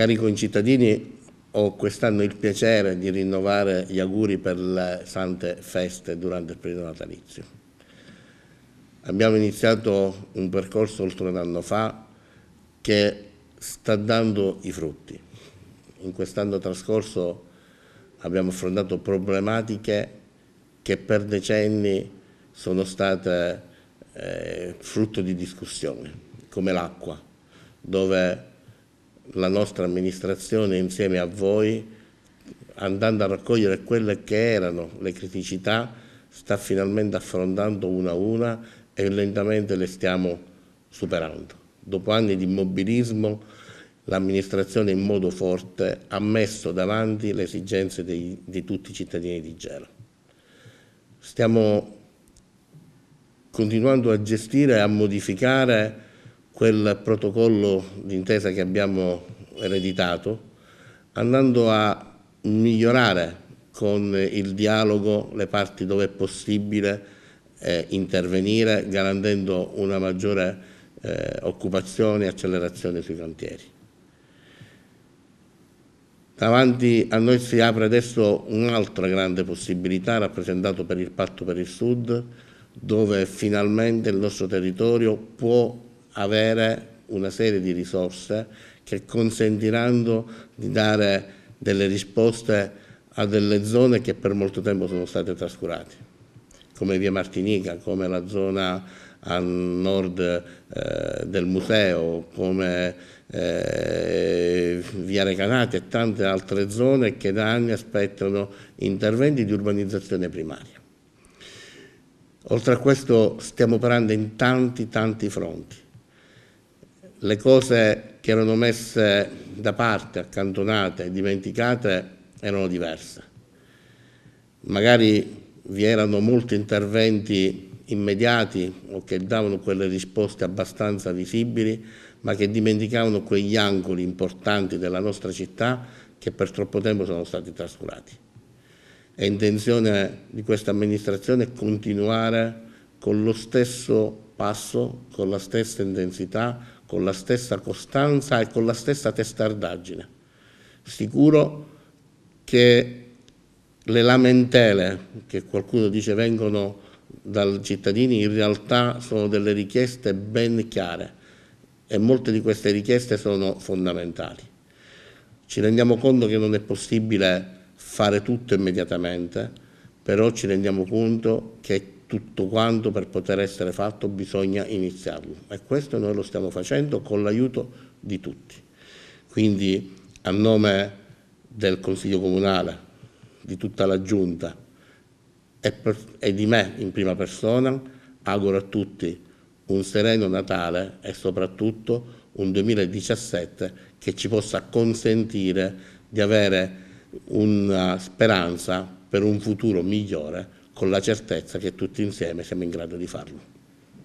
Cari concittadini, ho quest'anno il piacere di rinnovare gli auguri per le sante feste durante il periodo natalizio. Abbiamo iniziato un percorso oltre un anno fa che sta dando i frutti. In quest'anno trascorso abbiamo affrontato problematiche che per decenni sono state eh, frutto di discussione, come l'acqua, dove la nostra amministrazione insieme a voi, andando a raccogliere quelle che erano le criticità, sta finalmente affrontando una a una e lentamente le stiamo superando. Dopo anni di immobilismo, l'amministrazione in modo forte ha messo davanti le esigenze di, di tutti i cittadini di Gela. Stiamo continuando a gestire e a modificare quel protocollo d'intesa che abbiamo ereditato, andando a migliorare con il dialogo le parti dove è possibile eh, intervenire, garantendo una maggiore eh, occupazione e accelerazione sui cantieri. Davanti a noi si apre adesso un'altra grande possibilità rappresentata per il patto per il Sud, dove finalmente il nostro territorio può avere una serie di risorse che consentiranno di dare delle risposte a delle zone che per molto tempo sono state trascurate, come via Martinica, come la zona a nord eh, del museo, come eh, via Recanati e tante altre zone che da anni aspettano interventi di urbanizzazione primaria. Oltre a questo stiamo operando in tanti tanti fronti le cose che erano messe da parte, accantonate, dimenticate, erano diverse. Magari vi erano molti interventi immediati o che davano quelle risposte abbastanza visibili, ma che dimenticavano quegli angoli importanti della nostra città che per troppo tempo sono stati trascurati. È intenzione di questa amministrazione continuare con lo stesso passo, con la stessa intensità, con la stessa costanza e con la stessa testardaggine. Sicuro che le lamentele che qualcuno dice vengono dai cittadini in realtà sono delle richieste ben chiare e molte di queste richieste sono fondamentali. Ci rendiamo conto che non è possibile fare tutto immediatamente, però ci rendiamo conto che tutto quanto per poter essere fatto bisogna iniziarlo e questo noi lo stiamo facendo con l'aiuto di tutti. Quindi a nome del Consiglio Comunale, di tutta la Giunta e, per, e di me in prima persona, auguro a tutti un sereno Natale e soprattutto un 2017 che ci possa consentire di avere una speranza per un futuro migliore con la certezza che tutti insieme siamo in grado di farlo.